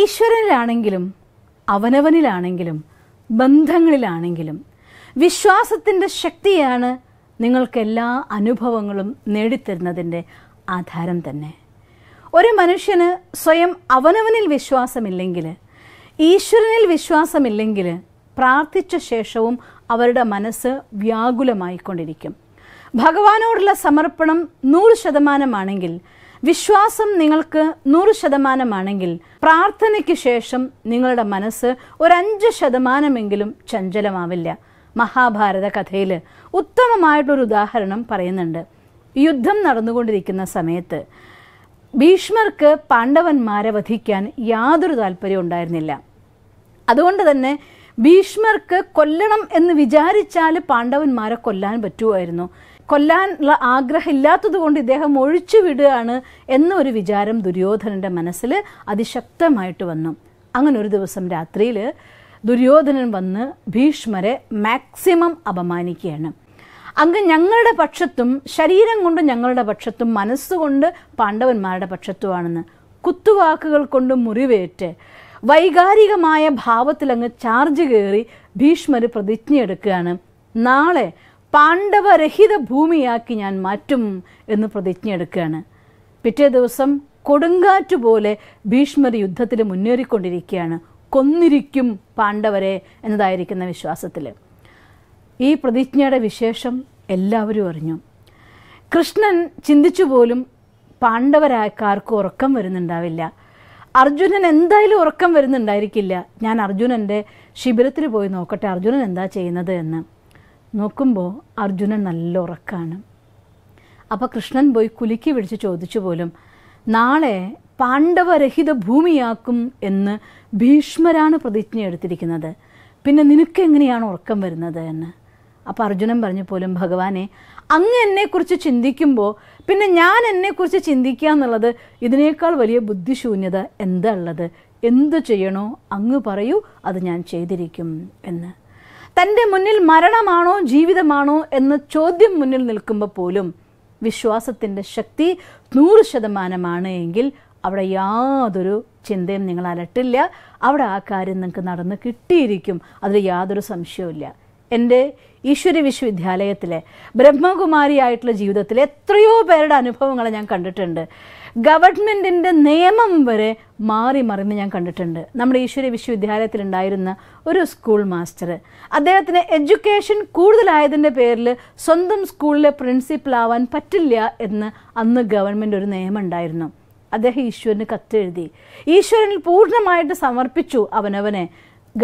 ഈശ്വരനിലാണെങ്കിലും അവനവനിലാണെങ്കിലും ബന്ധങ്ങളിലാണെങ്കിലും വിശ്വാസത്തിൻ്റെ ശക്തിയാണ് നിങ്ങൾക്ക് എല്ലാ അനുഭവങ്ങളും നേടിത്തരുന്നതിൻ്റെ ആധാരം തന്നെ ഒരു മനുഷ്യന് സ്വയം അവനവനിൽ വിശ്വാസമില്ലെങ്കിൽ ഈശ്വരനിൽ വിശ്വാസമില്ലെങ്കിൽ പ്രാർത്ഥിച്ച ശേഷവും അവരുടെ മനസ്സ് വ്യാകുലമായിക്കൊണ്ടിരിക്കും ഭഗവാനോടുള്ള സമർപ്പണം നൂറ് ശതമാനമാണെങ്കിൽ വിശ്വാസം നിങ്ങൾക്ക് നൂറ് ശതമാനമാണെങ്കിൽ പ്രാർത്ഥനയ്ക്ക് ശേഷം നിങ്ങളുടെ മനസ്സ് ഒരഞ്ച് ശതമാനമെങ്കിലും ചഞ്ചലമാവില്ല മഹാഭാരത കഥയിൽ ഉത്തമമായിട്ടൊരു ഉദാഹരണം പറയുന്നുണ്ട് യുദ്ധം നടന്നുകൊണ്ടിരിക്കുന്ന സമയത്ത് ഭീഷ്മർക്ക് പാണ്ഡവന്മാരെ വധിക്കാൻ യാതൊരു താല്പര്യവും ഉണ്ടായിരുന്നില്ല അതുകൊണ്ട് തന്നെ ഭീഷ്മർക്ക് കൊല്ലണം എന്ന് വിചാരിച്ചാൽ പാണ്ഡവന്മാരെ കൊല്ലാൻ പറ്റുമായിരുന്നു കൊല്ലാനുള്ള ആഗ്രഹമില്ലാത്തത് കൊണ്ട് ഇദ്ദേഹം ഒഴിച്ചു വിടുകയാണ് എന്നൊരു വിചാരം ദുര്യോധനൻ്റെ മനസ്സിൽ അതിശക്തമായിട്ട് വന്നു അങ്ങനെ ഒരു ദിവസം രാത്രിയിൽ ദുര്യോധനൻ വന്ന് ഭീഷ്മരെ മാക്സിമം അപമാനിക്കുകയാണ് അങ്ങ് ഞങ്ങളുടെ പക്ഷത്തും ശരീരം കൊണ്ട് ഞങ്ങളുടെ പക്ഷത്തും മനസ്സുകൊണ്ട് പാണ്ഡവന്മാരുടെ പക്ഷത്തുമാണെന്ന് കുത്തുവാക്കുകൾ കൊണ്ട് മുറിവേറ്റ് വൈകാരികമായ ഭാവത്തിലങ്ങ് ചാർജ് കയറി ഭീഷ്മർ പ്രതിജ്ഞയെടുക്കുകയാണ് നാളെ പാണ്ഡവരഹിത ഭൂമിയാക്കി ഞാൻ മാറ്റും എന്ന് പ്രതിജ്ഞ എടുക്കുകയാണ് പിറ്റേ ദിവസം കൊടുങ്കാറ്റുപോലെ പോലെ ഭീഷ്മർ യുദ്ധത്തിൽ മുന്നേറിക്കൊണ്ടിരിക്കുകയാണ് കൊന്നിരിക്കും പാണ്ഡവരെ എന്നതായിരിക്കുന്ന വിശ്വാസത്തിൽ ഈ പ്രതിജ്ഞയുടെ വിശേഷം എല്ലാവരും അറിഞ്ഞു കൃഷ്ണൻ ചിന്തിച്ചു പോലും പാണ്ഡവരായക്കാർക്ക് ഉറക്കം വരുന്നുണ്ടാവില്ല അർജുനൻ എന്തായാലും ഉറക്കം വരുന്നുണ്ടായിരിക്കില്ല ഞാൻ അർജുനൻ്റെ ശിബിരത്തിൽ പോയി നോക്കട്ടെ അർജുനൻ എന്താ ചെയ്യുന്നത് എന്ന് നോക്കുമ്പോൾ അർജുനൻ നല്ല ഉറക്കാണ് അപ്പോൾ കൃഷ്ണൻ പോയി കുലുക്കി പിടിച്ച് ചോദിച്ചു പോലും നാളെ പാണ്ഡവരഹിത ഭൂമിയാക്കും എന്ന് ഭീഷ്മരാണ് പ്രതിജ്ഞ എടുത്തിരിക്കുന്നത് പിന്നെ നിനക്ക് എങ്ങനെയാണ് ഉറക്കം വരുന്നത് എന്ന് അപ്പോൾ അർജുനൻ പറഞ്ഞു പോലും ഭഗവാനെ അങ്ങ് എന്നെക്കുറിച്ച് ചിന്തിക്കുമ്പോൾ പിന്നെ ഞാൻ എന്നെക്കുറിച്ച് ചിന്തിക്കുക എന്നുള്ളത് ഇതിനേക്കാൾ വലിയ ബുദ്ധിശൂന്യത എന്താ ഉള്ളത് എന്ത് ചെയ്യണോ അങ്ങ് പറയൂ അത് ഞാൻ ചെയ്തിരിക്കും എന്ന് തൻ്റെ മുന്നിൽ മരണമാണോ ജീവിതമാണോ എന്ന ചോദ്യം മുന്നിൽ നിൽക്കുമ്പോൾ പോലും വിശ്വാസത്തിൻ്റെ ശക്തി നൂറ് ശതമാനമാണ് എങ്കിൽ അവിടെ യാതൊരു ചിന്തയും നിങ്ങൾ അലട്ടില്ല അവിടെ ആ കാര്യം നിങ്ങൾക്ക് നടന്ന് കിട്ടിയിരിക്കും അതിൽ യാതൊരു സംശയവും എൻ്റെ ഈശ്വരി വിശ്വവിദ്യാലയത്തിലെ ബ്രഹ്മകുമാരിയായിട്ടുള്ള ജീവിതത്തിൽ എത്രയോ പേരുടെ അനുഭവങ്ങൾ ഞാൻ കണ്ടിട്ടുണ്ട് ഗവൺമെൻറ്റിൻ്റെ നിയമം വരെ മാറി മറിഞ്ഞ് ഞാൻ കണ്ടിട്ടുണ്ട് നമ്മുടെ ഈശ്വരി വിശ്വവിദ്യാലയത്തിലുണ്ടായിരുന്ന ഒരു സ്കൂൾ മാസ്റ്റർ അദ്ദേഹത്തിന് എഡ്യൂക്കേഷൻ കൂടുതലായതിൻ്റെ പേരിൽ സ്വന്തം സ്കൂളിലെ പ്രിൻസിപ്പളാവാൻ പറ്റില്ല എന്ന് അന്ന് ഗവൺമെൻറ് ഒരു നിയമം ഉണ്ടായിരുന്നു അദ്ദേഹം ഈശ്വരന് കത്തെഴുതി ഈശ്വരനിൽ പൂർണ്ണമായിട്ട് സമർപ്പിച്ചു അവനവനെ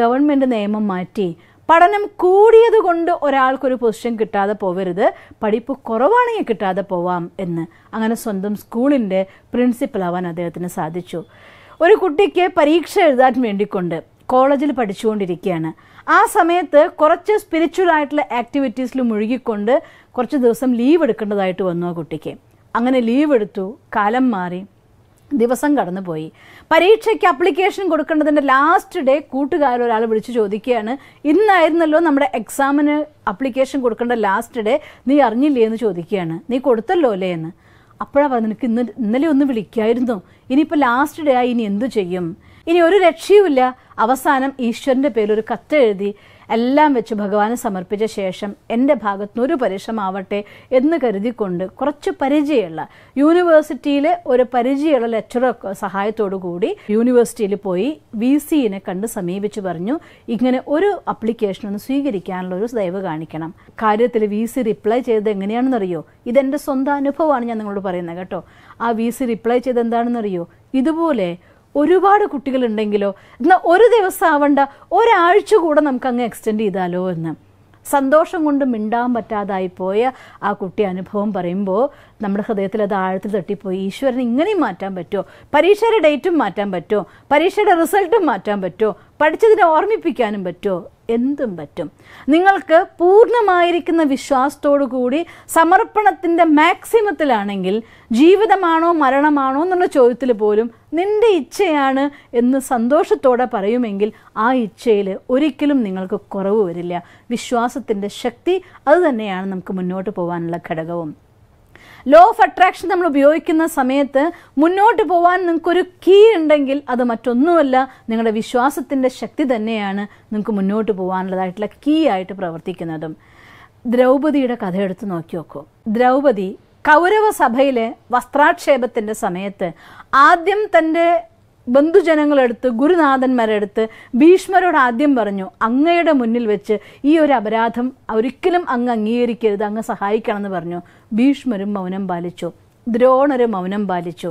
ഗവൺമെൻറ് നിയമം മാറ്റി പഠനം കൂടിയത് കൊണ്ട് ഒരാൾക്കൊരു പൊസിഷൻ കിട്ടാതെ പോവരുത് പഠിപ്പ് കുറവാണെങ്കിൽ കിട്ടാതെ പോവാം എന്ന് അങ്ങനെ സ്വന്തം സ്കൂളിൻ്റെ പ്രിൻസിപ്പളാവാൻ അദ്ദേഹത്തിന് സാധിച്ചു ഒരു കുട്ടിക്ക് പരീക്ഷ എഴുതാൻ വേണ്ടിക്കൊണ്ട് കോളേജിൽ പഠിച്ചുകൊണ്ടിരിക്കുകയാണ് ആ സമയത്ത് കുറച്ച് സ്പിരിച്വൽ ആയിട്ടുള്ള ആക്ടിവിറ്റീസിൽ മുഴുകിക്കൊണ്ട് കുറച്ച് ദിവസം ലീവ് എടുക്കേണ്ടതായിട്ട് വന്നു ആ കുട്ടിക്ക് അങ്ങനെ ലീവ് എടുത്തു കാലം മാറി ദിവസം കടന്നുപോയി പരീക്ഷയ്ക്ക് അപ്ലിക്കേഷൻ കൊടുക്കേണ്ടതിൻ്റെ ലാസ്റ്റ് ഡേ കൂട്ടുകാരൻ ഒരാൾ വിളിച്ചു ചോദിക്കുകയാണ് ഇന്നായിരുന്നല്ലോ നമ്മുടെ എക്സാമിന് അപ്ലിക്കേഷൻ കൊടുക്കേണ്ട ലാസ്റ്റ് ഡേ നീ അറിഞ്ഞില്ലേ എന്ന് ചോദിക്കുകയാണ് നീ കൊടുത്തല്ലോ അല്ലേ എന്ന് അപ്പോഴാണ് പറഞ്ഞു നിനക്ക് ഇന്ന് ഇന്നലെ ഒന്ന് വിളിക്കായിരുന്നു ഇനിയിപ്പോൾ ലാസ്റ്റ് ഡേ ആയി ഇനി എന്തു ചെയ്യും ഇനി ഒരു രക്ഷയുമില്ല അവസാനം ഈശ്വരൻ്റെ പേരിൽ ഒരു കത്ത് എഴുതി എല്ലാം വെച്ച് ഭഗവാന് സമർപ്പിച്ച ശേഷം എൻ്റെ ഭാഗത്തുനിന്ന് ഒരു പരിശ്രമാവട്ടെ എന്ന് കരുതിക്കൊണ്ട് കുറച്ച് പരിചയമുള്ള യൂണിവേഴ്സിറ്റിയിലെ ഒരു പരിചയമുള്ള ലെക്ചറർ സഹായത്തോടു കൂടി യൂണിവേഴ്സിറ്റിയിൽ പോയി വി സിനെ കണ്ട് സമീപിച്ച് പറഞ്ഞു ഇങ്ങനെ ഒരു അപ്ലിക്കേഷൻ ഒന്ന് സ്വീകരിക്കാനുള്ള ഒരു ദയവ് കാണിക്കണം കാര്യത്തിൽ വി സി റിപ്ലൈ ചെയ്തത് എങ്ങനെയാണെന്നറിയോ ഇതെൻ്റെ സ്വന്തം അനുഭവമാണ് ഞാൻ നിങ്ങളോട് പറയുന്നത് കേട്ടോ ആ വി സി റിപ്ലൈ ചെയ്ത് എന്താണെന്നറിയോ ഇതുപോലെ ഒരുപാട് കുട്ടികളുണ്ടെങ്കിലോ എന്നാൽ ഒരു ദിവസം ആവണ്ട ഒരാഴ്ച കൂടെ നമുക്ക് അങ്ങ് എക്സ്റ്റെൻഡ് ചെയ്താലോ എന്ന് സന്തോഷം കൊണ്ട് മിണ്ടാൻ പറ്റാതായി പോയ ആ കുട്ടി അനുഭവം പറയുമ്പോൾ നമ്മുടെ ഹൃദയത്തിൽ അത് ആഴത്തിൽ തട്ടിപ്പോയി ഈശ്വരന് ഇങ്ങനെയും മാറ്റാൻ പറ്റുമോ പരീക്ഷയുടെ ഡേറ്റും മാറ്റാൻ പറ്റുമോ പരീക്ഷയുടെ റിസൾട്ടും മാറ്റാൻ പറ്റുമോ പഠിച്ചതിനെ ഓർമ്മിപ്പിക്കാനും പറ്റുമോ എന്തും പറ്റും നിങ്ങൾക്ക് പൂർണ്ണമായിരിക്കുന്ന വിശ്വാസത്തോടു കൂടി സമർപ്പണത്തിൻ്റെ മാക്സിമത്തിലാണെങ്കിൽ ജീവിതമാണോ മരണമാണോ എന്നുള്ള ചോദ്യത്തിൽ പോലും നിന്റെ ഇച്ഛയാണ് എന്ന് സന്തോഷത്തോടെ പറയുമെങ്കിൽ ആ ഇച്ഛയിൽ ഒരിക്കലും നിങ്ങൾക്ക് കുറവ് വരില്ല വിശ്വാസത്തിൻ്റെ ശക്തി അതുതന്നെയാണ് നമുക്ക് മുന്നോട്ട് പോകാനുള്ള ഘടകവും ലോ ഓഫ് അട്രാക്ഷൻ നമ്മൾ ഉപയോഗിക്കുന്ന സമയത്ത് മുന്നോട്ട് പോകാൻ നിങ്ങൾക്കൊരു കീ ഉണ്ടെങ്കിൽ അത് മറ്റൊന്നുമല്ല നിങ്ങളുടെ വിശ്വാസത്തിൻ്റെ ശക്തി തന്നെയാണ് നിങ്ങൾക്ക് മുന്നോട്ട് പോകാനുള്ളതായിട്ടുള്ള കീ ആയിട്ട് പ്രവർത്തിക്കുന്നതും ദ്രൗപതിയുടെ കഥ എടുത്ത് നോക്കി നോക്കൂ ദ്രൗപതി കൗരവ സഭയിലെ വസ്ത്രാക്ഷേപത്തിൻ്റെ സമയത്ത് ആദ്യം തൻ്റെ ബന്ധുജനങ്ങളെടുത്ത് ഗുരുനാഥന്മാരെടുത്ത് ഭീഷ്മരോട് ആദ്യം പറഞ്ഞു അങ്ങയുടെ മുന്നിൽ വെച്ച് ഈ ഒരു അപരാധം ഒരിക്കലും അങ്ങ് അംഗീകരിക്കരുത് അങ്ങ് സഹായിക്കണം എന്ന് പറഞ്ഞു ഭീഷ്മരും മൗനം പാലിച്ചു ദ്രോണരും മൗനം പാലിച്ചു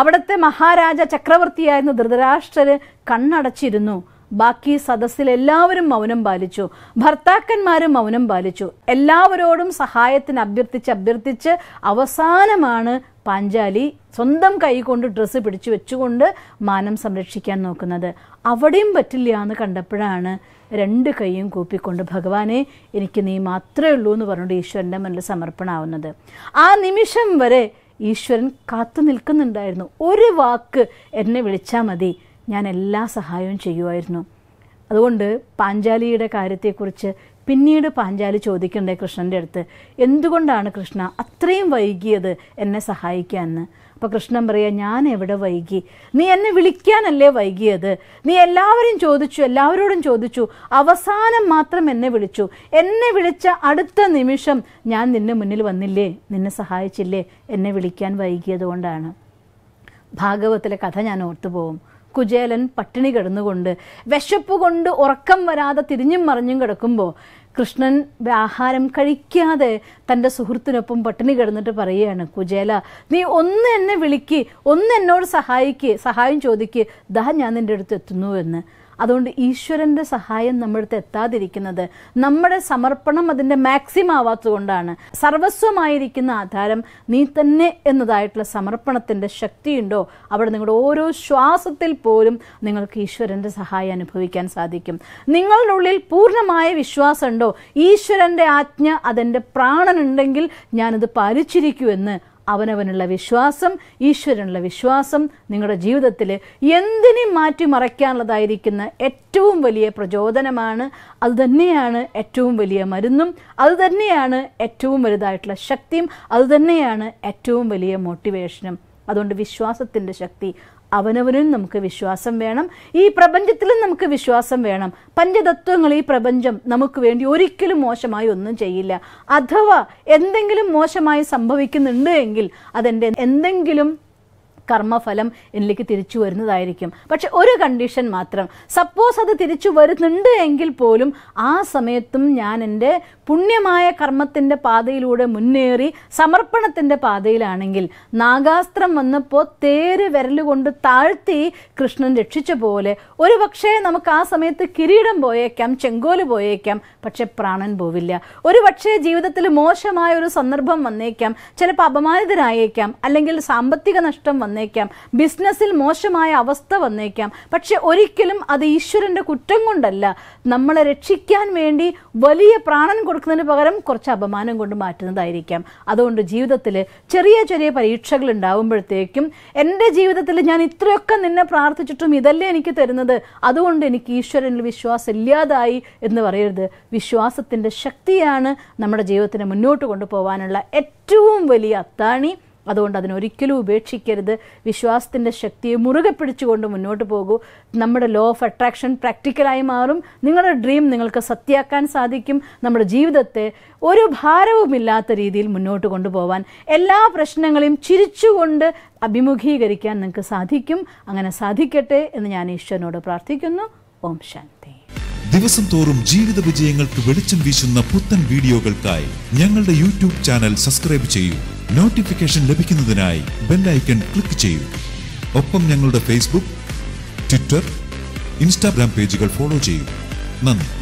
അവിടുത്തെ മഹാരാജ ചക്രവർത്തിയായിരുന്ന ധൃതരാഷ്ട്രര് കണ്ണടച്ചിരുന്നു ബാക്കി സദസ്സിൽ എല്ലാവരും മൗനം പാലിച്ചു ഭർത്താക്കന്മാരും മൗനം പാലിച്ചു എല്ലാവരോടും സഹായത്തിന് അഭ്യർത്ഥിച്ച് അഭ്യർത്ഥിച്ച് അവസാനമാണ് പാഞ്ചാലി സ്വന്തം കൈകൊണ്ട് ഡ്രസ്സ് പിടിച്ചു വെച്ചുകൊണ്ട് മാനം സംരക്ഷിക്കാൻ നോക്കുന്നത് അവിടെയും പറ്റില്ല എന്ന് കണ്ടപ്പോഴാണ് രണ്ട് കൈയും കൂപ്പിക്കൊണ്ട് ഭഗവാനെ എനിക്ക് നീ മാത്രമേ ഉള്ളൂ എന്ന് പറഞ്ഞുകൊണ്ട് ഈശ്വരൻ്റെ മുന്നിൽ സമർപ്പണമാവുന്നത് ആ നിമിഷം വരെ ഈശ്വരൻ കാത്തു നിൽക്കുന്നുണ്ടായിരുന്നു ഒരു വാക്ക് എന്നെ വിളിച്ചാൽ മതി ഞാൻ എല്ലാ സഹായവും ചെയ്യുമായിരുന്നു അതുകൊണ്ട് പാഞ്ചാലിയുടെ കാര്യത്തെക്കുറിച്ച് പിന്നീട് പാഞ്ചാലി ചോദിക്കണ്ടേ കൃഷ്ണൻ്റെ അടുത്ത് എന്തുകൊണ്ടാണ് കൃഷ്ണ അത്രയും വൈകിയത് എന്നെ സഹായിക്കാമെന്ന് അപ്പോൾ കൃഷ്ണൻ പറയുക ഞാൻ എവിടെ വൈകി നീ എന്നെ വിളിക്കാനല്ലേ വൈകിയത് നീ എല്ലാവരെയും ചോദിച്ചു എല്ലാവരോടും ചോദിച്ചു അവസാനം മാത്രം എന്നെ വിളിച്ചു എന്നെ വിളിച്ച അടുത്ത നിമിഷം ഞാൻ നിന്നെ മുന്നിൽ വന്നില്ലേ നിന്നെ സഹായിച്ചില്ലേ എന്നെ വിളിക്കാൻ വൈകിയത് കൊണ്ടാണ് ഭാഗവത്തിലെ കഥ ഞാൻ ഓർത്തു പോകും കുചേലൻ പട്ടിണി കിടന്നുകൊണ്ട് വിശപ്പ് കൊണ്ട് ഉറക്കം വരാതെ തിരിഞ്ഞും മറിഞ്ഞും കിടക്കുമ്പോൾ കൃഷ്ണൻ ആഹാരം കഴിക്കാതെ തൻ്റെ സുഹൃത്തിനൊപ്പം പട്ടിണി കിടന്നിട്ട് പറയുകയാണ് കുചേല നീ ഒന്ന് എന്നെ വിളിക്ക് ഒന്ന് എന്നോട് സഹായിക്ക് സഹായം ചോദിക്ക് ദാ ഞാൻ നിൻ്റെ അടുത്ത് എത്തുന്നു എന്ന് അതുകൊണ്ട് ഈശ്വരൻ്റെ സഹായം നമ്മുടെ എത്താതിരിക്കുന്നത് നമ്മുടെ സമർപ്പണം അതിൻ്റെ മാക്സിമം ആവാത്തതുകൊണ്ടാണ് സർവസ്വമായിരിക്കുന്ന ആധാരം നീ തന്നെ എന്നതായിട്ടുള്ള സമർപ്പണത്തിൻ്റെ ശക്തിയുണ്ടോ അവിടെ നിങ്ങളുടെ ഓരോ ശ്വാസത്തിൽ പോലും നിങ്ങൾക്ക് ഈശ്വരൻ്റെ സഹായം അനുഭവിക്കാൻ സാധിക്കും നിങ്ങളുടെ ഉള്ളിൽ പൂർണ്ണമായ വിശ്വാസമുണ്ടോ ഈശ്വരൻ്റെ ആജ്ഞ അതെൻ്റെ പ്രാണനുണ്ടെങ്കിൽ ഞാനത് പാലിച്ചിരിക്കുമെന്ന് അവനവനുള്ള വിശ്വാസം ഈശ്വരനുള്ള വിശ്വാസം നിങ്ങളുടെ ജീവിതത്തിൽ എന്തിനേയും മാറ്റിമറയ്ക്കാനുള്ളതായിരിക്കുന്ന ഏറ്റവും വലിയ പ്രചോദനമാണ് അതുതന്നെയാണ് ഏറ്റവും വലിയ മരുന്നും അതുതന്നെയാണ് ഏറ്റവും വലുതായിട്ടുള്ള ശക്തിയും അതുതന്നെയാണ് ഏറ്റവും വലിയ മോട്ടിവേഷനും അതുകൊണ്ട് വിശ്വാസത്തിൻ്റെ ശക്തി അവനവനും നമുക്ക് വിശ്വാസം വേണം ഈ പ്രപഞ്ചത്തിലും നമുക്ക് വിശ്വാസം വേണം പഞ്ചതത്വങ്ങൾ ഈ പ്രപഞ്ചം നമുക്ക് വേണ്ടി ഒരിക്കലും മോശമായി ഒന്നും ചെയ്യില്ല അഥവാ എന്തെങ്കിലും മോശമായി സംഭവിക്കുന്നുണ്ട് എങ്കിൽ അതെൻ്റെ എന്തെങ്കിലും കർമ്മഫലം എന്നിലേക്ക് തിരിച്ചു വരുന്നതായിരിക്കും പക്ഷെ ഒരു കണ്ടീഷൻ മാത്രം സപ്പോസ് അത് തിരിച്ചു വരുന്നുണ്ട് എങ്കിൽ പോലും ആ സമയത്തും ഞാൻ എൻ്റെ പുണ്യമായ കർമ്മത്തിൻ്റെ പാതയിലൂടെ മുന്നേറി സമർപ്പണത്തിൻ്റെ പാതയിലാണെങ്കിൽ നാഗാസ്ത്രം വന്നപ്പോൾ തേര് വിരലുകൊണ്ട് താഴ്ത്തി കൃഷ്ണൻ രക്ഷിച്ച പോലെ ഒരു പക്ഷേ നമുക്ക് ആ സമയത്ത് കിരീടം പോയേക്കാം ചെങ്കോല് പോയേക്കാം പക്ഷെ പ്രാണൻ പോവില്ല ഒരു പക്ഷേ ജീവിതത്തിൽ മോശമായ ഒരു സന്ദർഭം വന്നേക്കാം ചിലപ്പോൾ അപമാനിതരായേക്കാം അല്ലെങ്കിൽ സാമ്പത്തിക നഷ്ടം വന്നേക്കാം ബിസിനസ്സിൽ മോശമായ അവസ്ഥ വന്നേക്കാം പക്ഷെ ഒരിക്കലും അത് ഈശ്വരൻ്റെ കുറ്റം കൊണ്ടല്ല നമ്മളെ രക്ഷിക്കാൻ വേണ്ടി വലിയ പ്രാണൻ കൊടുക്കുന്നതിന് പകരം കുറച്ച് അപമാനം കൊണ്ട് മാറ്റുന്നതായിരിക്കാം അതുകൊണ്ട് ജീവിതത്തിൽ ചെറിയ ചെറിയ പരീക്ഷകൾ ഉണ്ടാവുമ്പോഴത്തേക്കും എൻ്റെ ജീവിതത്തിൽ ഞാൻ ഇത്രയൊക്കെ നിന്നെ പ്രാർത്ഥിച്ചിട്ടും ഇതല്ലേ എനിക്ക് തരുന്നത് അതുകൊണ്ട് എനിക്ക് ഈശ്വരനിൽ വിശ്വാസം ഇല്ലാതായി എന്ന് പറയരുത് വിശ്വാസത്തിൻ്റെ ശക്തിയാണ് നമ്മുടെ ജീവിതത്തിനെ മുന്നോട്ട് കൊണ്ടുപോകാനുള്ള ഏറ്റവും വലിയ അത്താണി അതുകൊണ്ട് അതിനൊരിക്കലും ഉപേക്ഷിക്കരുത് വിശ്വാസത്തിൻ്റെ ശക്തിയെ മുറുകെ പിടിച്ചുകൊണ്ട് മുന്നോട്ട് പോകൂ നമ്മുടെ ലോ ഓഫ് അട്രാക്ഷൻ പ്രാക്ടിക്കലായി മാറും നിങ്ങളുടെ ഡ്രീം നിങ്ങൾക്ക് സത്യാക്കാൻ സാധിക്കും നമ്മുടെ ജീവിതത്തെ ഒരു ഭാരവുമില്ലാത്ത രീതിയിൽ മുന്നോട്ട് കൊണ്ടുപോകാൻ എല്ലാ പ്രശ്നങ്ങളെയും ചിരിച്ചുകൊണ്ട് അഭിമുഖീകരിക്കാൻ നിങ്ങൾക്ക് സാധിക്കും അങ്ങനെ സാധിക്കട്ടെ എന്ന് ഞാൻ ഈശ്വരനോട് പ്രാർത്ഥിക്കുന്നു ഓം ശാന്തി ദിവസം തോറും ജീവിത വിജയങ്ങൾക്ക് വെളിച്ചം വീശുന്ന പുത്തൻ വീഡിയോകൾക്കായി ഞങ്ങളുടെ യൂട്യൂബ് ചാനൽ സബ്സ്ക്രൈബ് ചെയ്യൂ നോട്ടിഫിക്കേഷൻ ലഭിക്കുന്നതിനായി ബെല്ലൈക്കൺ ക്ലിക്ക് ചെയ്യൂ ഒപ്പം ഞങ്ങളുടെ ഫേസ്ബുക്ക് ട്വിറ്റർ ഇൻസ്റ്റാഗ്രാം പേജുകൾ ഫോളോ ചെയ്യൂ നന്ദി